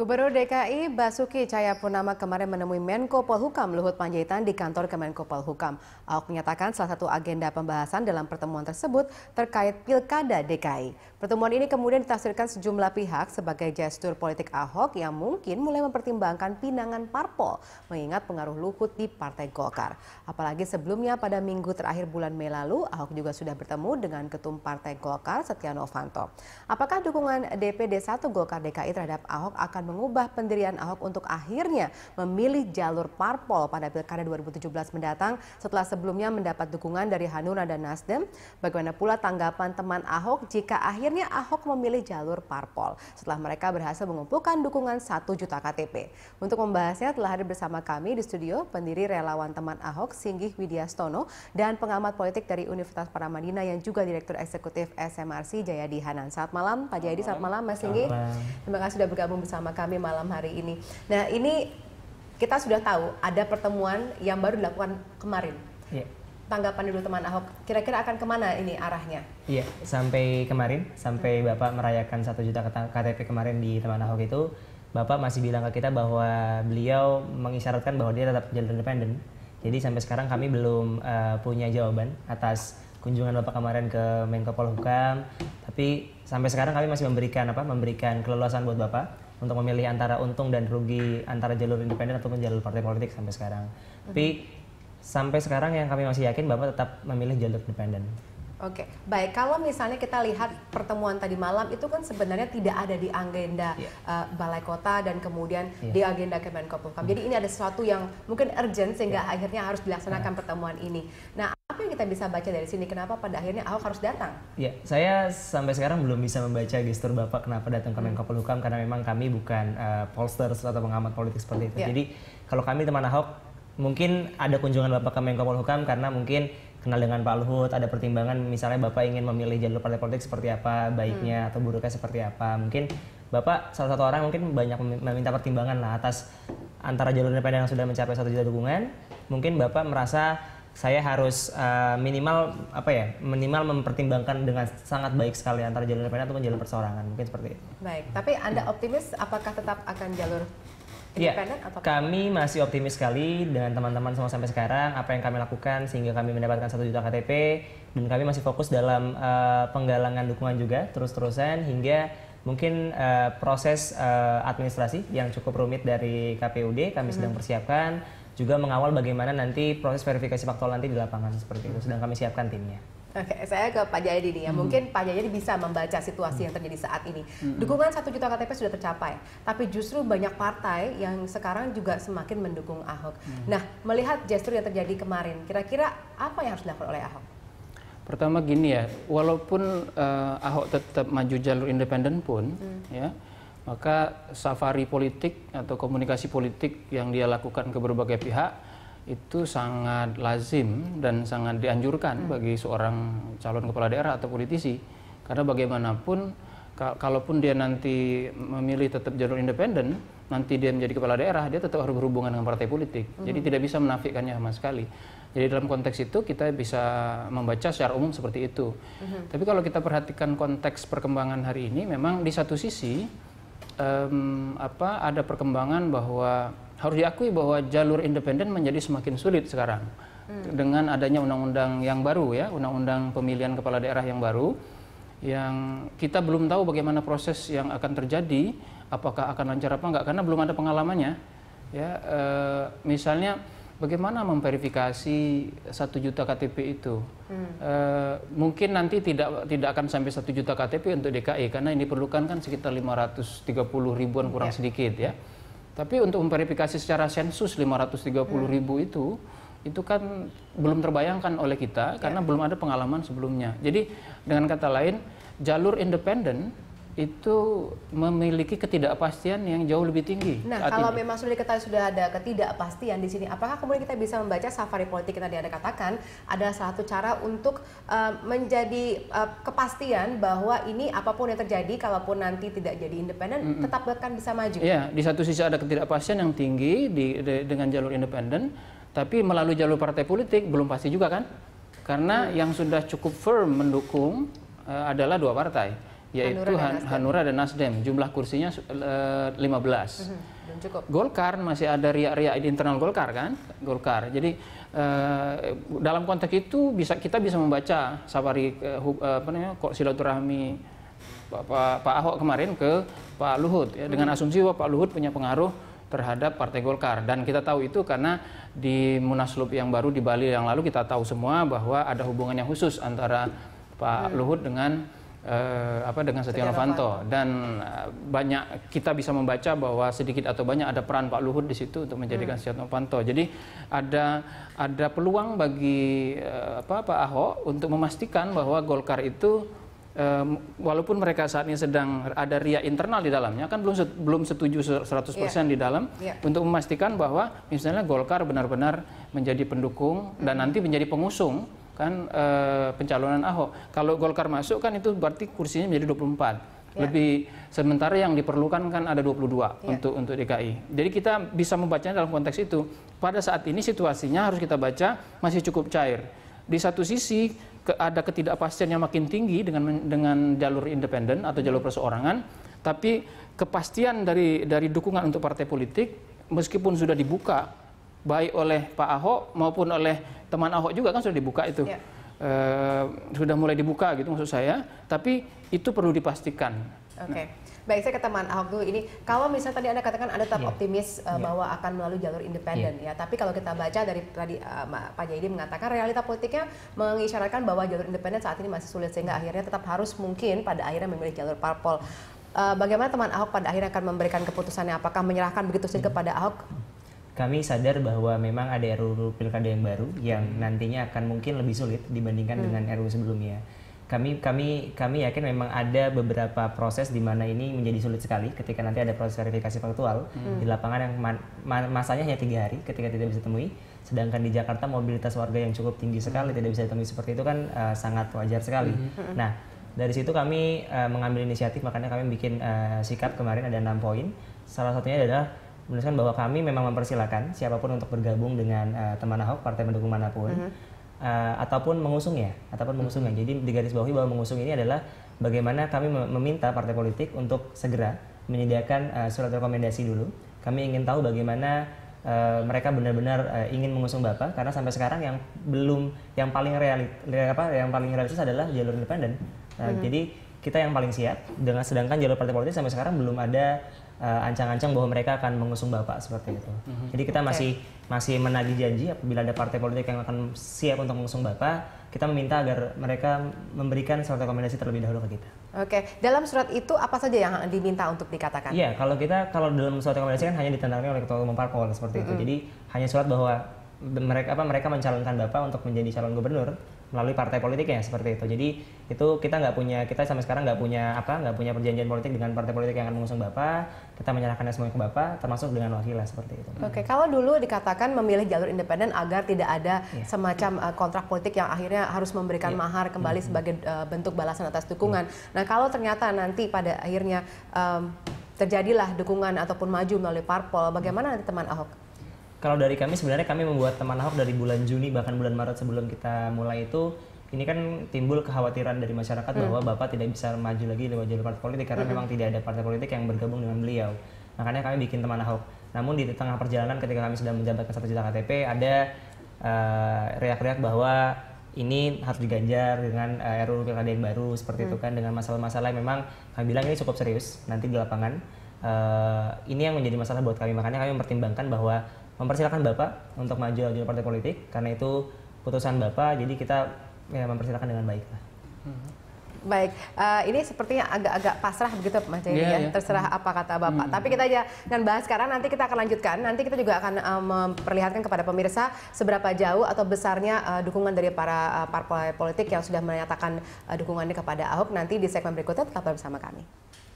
Gubernur DKI Basuki Cahayapurnama kemarin menemui Menko Polhukam Luhut Panjaitan di kantor Kemenko Polhukam. Ahok menyatakan salah satu agenda pembahasan dalam pertemuan tersebut terkait Pilkada DKI. Pertemuan ini kemudian ditafsirkan sejumlah pihak sebagai gestur politik Ahok yang mungkin mulai mempertimbangkan pinangan parpol mengingat pengaruh Luhut di Partai Golkar. Apalagi sebelumnya pada minggu terakhir bulan Mei lalu Ahok juga sudah bertemu dengan Ketum Partai Golkar Setia Novanto. Apakah dukungan DPD 1 Golkar DKI terhadap Ahok akan mengubah pendirian Ahok untuk akhirnya memilih jalur parpol pada Pilkada 2017 mendatang setelah sebelumnya mendapat dukungan dari Hanura dan Nasdem? Bagaimana pula tanggapan teman Ahok jika akhirnya Ahok memilih jalur parpol setelah mereka berhasil mengumpulkan dukungan 1 juta KTP? Untuk membahasnya telah hadir bersama kami di studio pendiri relawan teman Ahok Singgih Widyastono dan pengamat politik dari Universitas Paramadina yang juga Direktur Eksekutif SMRC Jayadi Hanan. Saat malam Pak Jayadi, saat malam Mas Singgih. Terima kasih sudah bergabung bersama kami kami malam hari ini. Nah, ini kita sudah tahu ada pertemuan yang baru dilakukan kemarin. Yeah. Tanggapan dulu teman Ahok, kira-kira akan kemana ini arahnya? Iya, yeah, sampai kemarin, sampai hmm. Bapak merayakan satu juta KTP kemarin di teman Ahok itu, Bapak masih bilang ke kita bahwa beliau mengisyaratkan bahwa dia tetap jalan independen. Jadi sampai sekarang kami belum uh, punya jawaban atas kunjungan Bapak kemarin ke Menko Polhukam, tapi sampai sekarang kami masih memberikan apa? Memberikan keleluasan buat Bapak untuk memilih antara untung dan rugi antara jalur independen ataupun jalur partai politik sampai sekarang. mm Tapi mhm. sampai sekarang yang kami masih yakin Bapak tetap memilih jalur independen. Oke, okay. baik. Kalau misalnya kita lihat pertemuan tadi malam itu kan sebenarnya tidak ada di agenda yeah. Iya. uh, Balai Kota dan kemudian yeah. di agenda Kemenko Jadi mhm. ini ada sesuatu yang mungkin urgent sehingga yeah. akhirnya harus dilaksanakan yeah. pertemuan ini. Nah apa yang kita bisa baca dari sini? Kenapa pada akhirnya Ahok harus datang? Ya, saya sampai sekarang belum bisa membaca gestur Bapak kenapa datang ke hmm. Menko Polhukam karena memang kami bukan uh, eh, pollster atau pengamat politik seperti itu. Ya. Jadi kalau kami teman Ahok mungkin ada kunjungan Bapak ke Menko Polhukam karena mungkin kenal dengan Pak Luhut, ada pertimbangan misalnya Bapak ingin memilih jalur partai politik seperti apa, baiknya hmm. atau buruknya seperti apa. Mungkin Bapak salah satu orang mungkin banyak meminta pertimbangan lah atas antara jalur independen yang sudah mencapai satu juta dukungan, mungkin Bapak merasa saya harus uh, minimal apa ya minimal mempertimbangkan dengan sangat baik sekali antara jalur independen atau jalur perseorangan mungkin seperti itu. Baik, tapi anda optimis apakah tetap akan jalur iya, independen ya, atau? Kami masih optimis sekali dengan teman-teman semua sampai sekarang apa yang kami lakukan sehingga kami mendapatkan satu juta KTP dan kami masih fokus dalam uh, penggalangan dukungan juga terus-terusan hingga mungkin uh, proses uh, administrasi yang cukup rumit dari KPUD kami -hmm. sedang persiapkan juga mengawal bagaimana nanti proses verifikasi faktual nanti di lapangan seperti itu. Sedang kami siapkan timnya. Oke, saya ke Pak Jayadi nih ya. Hmm. Mungkin Pak Jayadi bisa membaca situasi yang hmm. terjadi saat ini. Hmm. Dukungan satu juta KTP sudah tercapai, tapi justru banyak partai yang sekarang juga semakin mendukung Ahok. Nah, melihat gestur yang terjadi kemarin, kira-kira apa yang harus dilakukan oleh Ahok? Pertama gini ya, walaupun uh, Ahok tetap maju jalur independen pun, hmm. ya maka safari politik atau komunikasi politik yang dia lakukan ke berbagai pihak itu sangat lazim dan sangat dianjurkan hmm. bagi seorang calon kepala daerah atau politisi karena bagaimanapun kalaupun dia nanti memilih tetap jalur independen nanti dia menjadi kepala daerah dia tetap harus berhubungan dengan partai politik hmm. jadi tidak bisa menafikannya sama sekali jadi dalam konteks itu kita bisa membaca secara umum seperti itu. Mm -hmm. Tapi kalau kita perhatikan konteks perkembangan hari ini, memang di satu sisi um, apa ada perkembangan bahwa harus diakui bahwa jalur independen menjadi semakin sulit sekarang hmm. dengan adanya undang-undang yang baru ya, undang-undang pemilihan kepala daerah yang baru yang kita belum tahu bagaimana proses yang akan terjadi, apakah akan lancar apa enggak karena belum ada pengalamannya. Ya, e, misalnya bagaimana memverifikasi satu juta KTP itu? Hmm. E, mungkin nanti tidak tidak akan sampai satu juta KTP untuk DKI karena ini perlukan kan sekitar 530 ribuan iya. kurang yeah. sedikit ya. Tapi untuk memverifikasi secara sensus 530 hmm. ribu itu itu kan belum terbayangkan oleh kita karena iya. belum ada pengalaman sebelumnya. Jadi dengan kata lain jalur independen itu memiliki ketidakpastian yang jauh lebih tinggi. Nah, kalau ini. memang sudah diketahui sudah ada ketidakpastian di sini, apakah kemudian kita bisa membaca safari politik yang tadi Anda katakan ada satu cara untuk uh, menjadi uh, kepastian bahwa ini apapun yang terjadi, kalaupun nanti tidak jadi independen, mm -mm. tetap akan bisa maju. Iya, di satu sisi ada ketidakpastian yang tinggi di, di, dengan jalur independen, tapi melalui jalur partai politik belum pasti juga kan? Karena mm. yang sudah cukup firm mendukung uh, adalah dua partai yaitu Hanura dan, Nasdem. Hanura dan Nasdem. Jumlah kursinya uh, 15. Hmm, cukup. Golkar masih ada riak-riak di internal Golkar kan? Golkar. Jadi uh, dalam konteks itu bisa kita bisa membaca safari uh, apa namanya silaturahmi Pak, Pak, Pak Ahok kemarin ke Pak Luhut ya, hmm. dengan mhm. asumsi bahwa Pak Luhut punya pengaruh terhadap Partai Golkar dan kita tahu itu karena di Munaslup yang baru di Bali yang lalu kita tahu semua bahwa ada hubungannya khusus antara Pak hmm. Luhut dengan uh, apa dengan Setia Novanto dan uh, banyak kita bisa membaca bahwa sedikit atau banyak ada peran Pak Luhut di situ untuk menjadikan hmm. Setia Novanto. Jadi ada ada peluang bagi uh, apa Pak Ahok untuk memastikan bahwa Golkar itu Um, walaupun mereka saat ini sedang ada ria internal di dalamnya kan belum belum setuju 100% yeah. di dalam yeah. untuk memastikan bahwa misalnya Golkar benar-benar menjadi pendukung mm dan hmm. nanti menjadi pengusung kan e, pencalonan Ahok. Kalau Golkar masuk kan itu berarti kursinya menjadi 24. Ya. Lebih sementara yang diperlukan kan ada 22 ya. untuk untuk DKI. Jadi kita bisa membacanya dalam konteks itu. Pada saat ini situasinya harus kita baca masih cukup cair. Di satu sisi ke, ada ketidakpastian yang makin tinggi dengan dengan jalur independen atau jalur perseorangan, tapi kepastian dari dari dukungan untuk partai politik meskipun sudah dibuka baik oleh Pak Ahok maupun oleh teman Ahok juga kan sudah dibuka itu. Ya. E, sudah mulai dibuka gitu maksud saya, tapi itu perlu dipastikan. Oke. Okay. Nah. Baik, saya ke teman Ahok dulu ini. Kalau misalnya tadi Anda katakan Anda tetap yeah. optimis uh, eh, yeah. bahwa akan melalui jalur independen yeah. ya, tapi kalau kita baca dari tadi uh, Pak Jaidi mengatakan realita politiknya mengisyaratkan bahwa jalur independen saat ini masih sulit sehingga akhirnya tetap harus mungkin pada akhirnya memilih jalur parpol. Uh, bagaimana teman Ahok pada akhirnya akan memberikan keputusannya? Apakah menyerahkan begitu saja ya. kepada Ahok kami sadar bahwa memang ada RUU pilkada yang baru yang hmm. nantinya akan mungkin lebih sulit dibandingkan hmm. dengan RUU sebelumnya. Kami kami kami yakin memang ada beberapa proses di mana ini menjadi sulit sekali ketika nanti ada proses verifikasi faktual hmm. di lapangan yang masanya hanya tiga hari ketika tidak bisa temui. Sedangkan di Jakarta mobilitas warga yang cukup tinggi hmm. sekali hmm. tidak bisa ditemui seperti itu kan uh, sangat wajar sekali. Hmm. hmm. Nah dari situ kami uh, mengambil inisiatif makanya kami bikin uh, eh, sikap kemarin ada enam poin. Salah satunya adalah menuliskan bahwa kami memang mempersilahkan siapapun untuk bergabung dengan uh, teman Ahok, partai pendukung manapun, mm -hmm. uh, ataupun mengusungnya, ataupun uh-huh. mengusungnya. Jadi digarisbawahi bahwa mengusung ini adalah bagaimana kami meminta partai politik untuk segera menyediakan uh, surat rekomendasi dulu. Kami ingin tahu bagaimana uh, mereka benar-benar uh, ingin mengusung Bapak, karena sampai sekarang yang belum, yang paling reali, apa, yang paling realistis adalah jalur independen. Uh, mm -hmm. Jadi kita yang paling siap, dengan sedangkan jalur partai politik sampai sekarang belum ada Eh, ancang-ancang uh, bahwa mereka akan mengusung bapak seperti itu. Mm -hmm. Jadi kita okay. masih masih menagih janji apabila ada partai politik yang akan siap untuk mengusung bapak, kita meminta agar mereka memberikan surat rekomendasi terlebih dahulu ke kita. Oke, okay. dalam surat itu apa saja yang diminta untuk dikatakan? Iya, kalau kita kalau dalam surat rekomendasi kan hanya ditandatangani oleh ketua umum parpol seperti mm -hmm. itu. Mhm. Jadi hanya surat bahwa mereka apa mereka mencalonkan bapak untuk menjadi calon gubernur melalui partai politik ya seperti itu. Jadi itu kita nggak punya kita sampai sekarang nggak punya apa nggak punya perjanjian politik dengan partai politik yang akan mengusung bapak. Kita menyerahkannya semuanya ke bapak, termasuk dengan wakilnya seperti itu. Oke, okay. kalau dulu dikatakan memilih jalur independen agar tidak ada yeah. semacam uh, kontrak politik yang akhirnya harus memberikan yeah. mahar kembali mm sebagai uh, bentuk balasan atas dukungan. Mm Nah kalau ternyata nanti pada akhirnya um, terjadilah dukungan ataupun maju melalui parpol, bagaimana nanti teman Ahok? kalau dari kami sebenarnya kami membuat teman Ahok dari bulan Juni bahkan bulan Maret sebelum kita mulai itu ini kan timbul kekhawatiran dari masyarakat hmm. bahwa Bapak tidak bisa maju lagi lewat jalur partai politik karena hmm. memang tidak ada partai politik yang bergabung dengan beliau. Makanya kami bikin teman Ahok. Namun di tengah perjalanan ketika kami sudah menjabatkan satu juta KTP ada reaksi eh, reak uh, bahwa ini harus diganjar dengan uh, RUU Pilkada yang baru seperti hmm. itu kan dengan masalah-masalah memang kami bilang ini cukup serius nanti di lapangan. Uh, ini yang menjadi masalah buat kami makanya kami mempertimbangkan bahwa mempersilahkan Bapak untuk maju di partai politik karena itu putusan Bapak jadi kita ya, mempersilahkan dengan baik lah. Hmm. Baik, uh, ini sepertinya agak-agak pasrah begitu Mas Jadi yeah, ya, yeah. terserah mm. apa kata Bapak. Mm. Tapi kita aja dan bahas sekarang nanti kita akan lanjutkan. Nanti kita juga akan uh, memperlihatkan kepada pemirsa seberapa jauh atau besarnya uh, dukungan dari para uh, partai politik yang sudah menyatakan uh, dukungannya kepada Ahok nanti di segmen berikutnya tetap bersama kami.